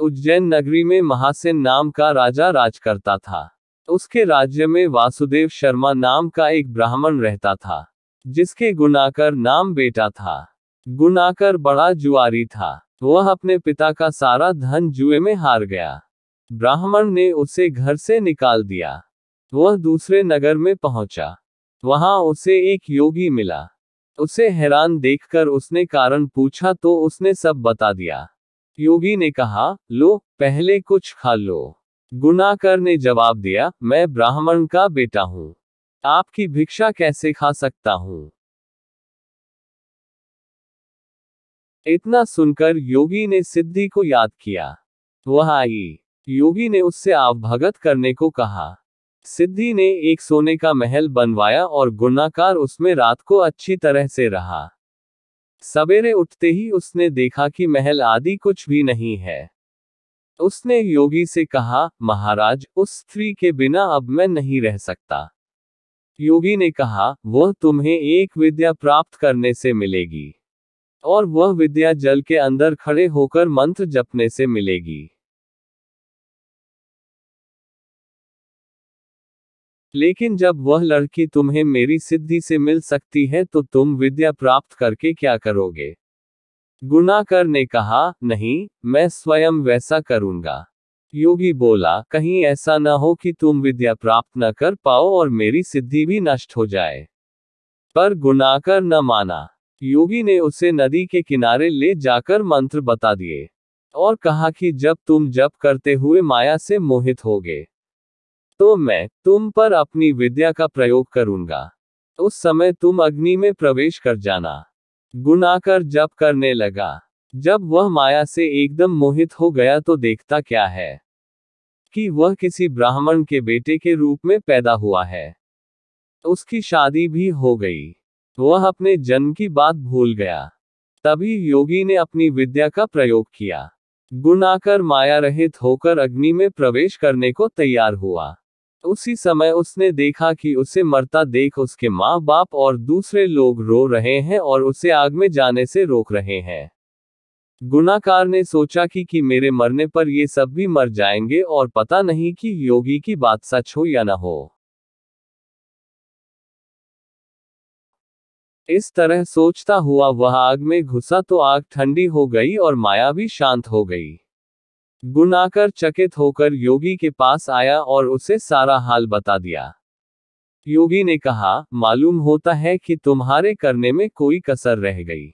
उज्जैन नगरी में महासेन नाम का राजा राज करता था उसके राज्य में वासुदेव शर्मा नाम का एक ब्राह्मण रहता था जिसके गुनाकर नाम बेटा था गुनाकर बड़ा जुआरी था वह अपने पिता का सारा धन जुए में हार गया ब्राह्मण ने उसे घर से निकाल दिया वह दूसरे नगर में पहुंचा वहां उसे एक योगी मिला उसे हैरान देखकर उसने कारण पूछा तो उसने सब बता दिया योगी ने कहा लो पहले कुछ खा लो गुनाकर ने जवाब दिया मैं ब्राह्मण का बेटा हूँ आपकी भिक्षा कैसे खा सकता हूँ इतना सुनकर योगी ने सिद्धि को याद किया वह आई योगी ने उससे आवभगत करने को कहा सिद्धि ने एक सोने का महल बनवाया और गुनाकार उसमें रात को अच्छी तरह से रहा सवेरे उठते ही उसने देखा कि महल आदि कुछ भी नहीं है उसने योगी से कहा महाराज उस स्त्री के बिना अब मैं नहीं रह सकता योगी ने कहा वह तुम्हें एक विद्या प्राप्त करने से मिलेगी और वह विद्या जल के अंदर खड़े होकर मंत्र जपने से मिलेगी लेकिन जब वह लड़की तुम्हें मेरी सिद्धि से मिल सकती है तो तुम विद्या प्राप्त करके क्या करोगे गुनाकर ने कहा नहीं मैं स्वयं वैसा करूंगा योगी बोला कहीं ऐसा न हो कि तुम विद्या प्राप्त न कर पाओ और मेरी सिद्धि भी नष्ट हो जाए पर गुनाकर न माना योगी ने उसे नदी के किनारे ले जाकर मंत्र बता दिए और कहा कि जब तुम जप करते हुए माया से मोहित होगे तो मैं तुम पर अपनी विद्या का प्रयोग करूंगा उस समय तुम अग्नि में प्रवेश कर जाना गुनाकर जप करने लगा जब वह माया से एकदम मोहित हो गया तो देखता क्या है कि वह किसी ब्राह्मण के बेटे के रूप में पैदा हुआ है उसकी शादी भी हो गई वह अपने जन्म की बात भूल गया तभी योगी ने अपनी विद्या का प्रयोग किया गुनाकर माया रहित होकर अग्नि में प्रवेश करने को तैयार हुआ उसी समय उसने देखा कि उसे मरता देख उसके माँ बाप और दूसरे लोग रो रहे हैं और उसे आग में जाने से रोक रहे हैं गुनाकार ने सोचा कि कि मेरे मरने पर ये सब भी मर जाएंगे और पता नहीं कि योगी की बात सच हो या न हो इस तरह सोचता हुआ वह आग में घुसा तो आग ठंडी हो गई और माया भी शांत हो गई आकर चकित होकर योगी के पास आया और उसे सारा हाल बता दिया योगी ने कहा मालूम होता है कि तुम्हारे करने में कोई कसर रह गई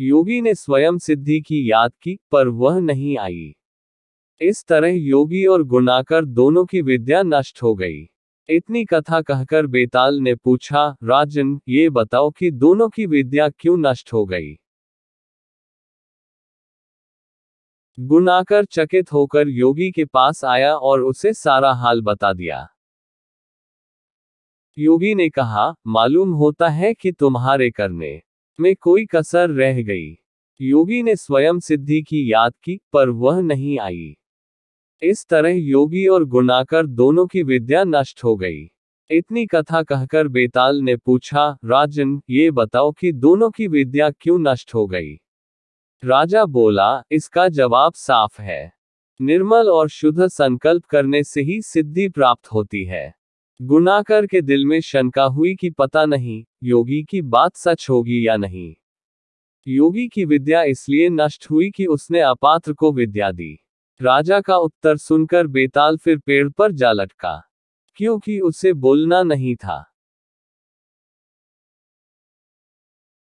योगी ने स्वयं सिद्धि की याद की पर वह नहीं आई इस तरह योगी और गुणाकर दोनों की विद्या नष्ट हो गई इतनी कथा कहकर बेताल ने पूछा राजन ये बताओ कि दोनों की विद्या क्यों नष्ट हो गई गुनाकर चकित होकर योगी के पास आया और उसे सारा हाल बता दिया योगी ने कहा मालूम होता है कि तुम्हारे करने में कोई कसर रह गई योगी ने स्वयं सिद्धि की याद की पर वह नहीं आई इस तरह योगी और गुनाकर दोनों की विद्या नष्ट हो गई इतनी कथा कहकर बेताल ने पूछा राजन ये बताओ कि दोनों की विद्या क्यों नष्ट हो गई राजा बोला इसका जवाब साफ है निर्मल और शुद्ध संकल्प करने से ही सिद्धि प्राप्त होती है गुनाकर के दिल में शंका हुई कि पता नहीं योगी की बात सच होगी या नहीं योगी की विद्या इसलिए नष्ट हुई कि उसने अपात्र को विद्या दी राजा का उत्तर सुनकर बेताल फिर पेड़ पर जा लटका क्योंकि उसे बोलना नहीं था